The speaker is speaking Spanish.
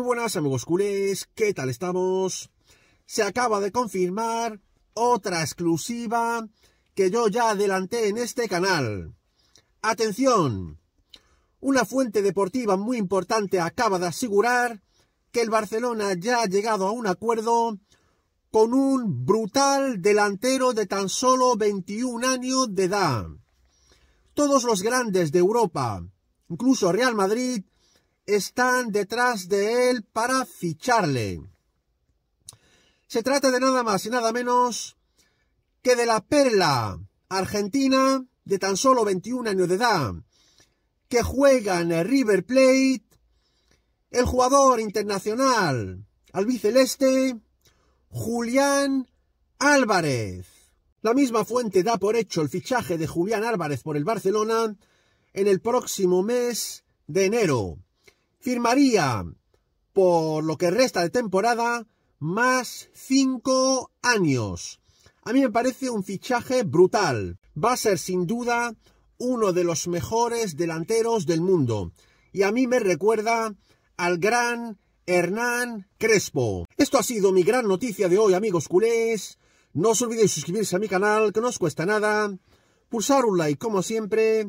Muy buenas amigos culés, ¿qué tal estamos? Se acaba de confirmar otra exclusiva que yo ya adelanté en este canal. Atención, una fuente deportiva muy importante acaba de asegurar que el Barcelona ya ha llegado a un acuerdo con un brutal delantero de tan solo 21 años de edad. Todos los grandes de Europa, incluso Real Madrid, están detrás de él para ficharle. Se trata de nada más y nada menos que de la perla argentina de tan solo 21 años de edad, que juega en River Plate, el jugador internacional albiceleste Julián Álvarez. La misma fuente da por hecho el fichaje de Julián Álvarez por el Barcelona en el próximo mes de enero firmaría por lo que resta de temporada más 5 años. A mí me parece un fichaje brutal. Va a ser sin duda uno de los mejores delanteros del mundo. Y a mí me recuerda al gran Hernán Crespo. Esto ha sido mi gran noticia de hoy, amigos culés. No os olvidéis suscribirse a mi canal, que no os cuesta nada. Pulsar un like, como siempre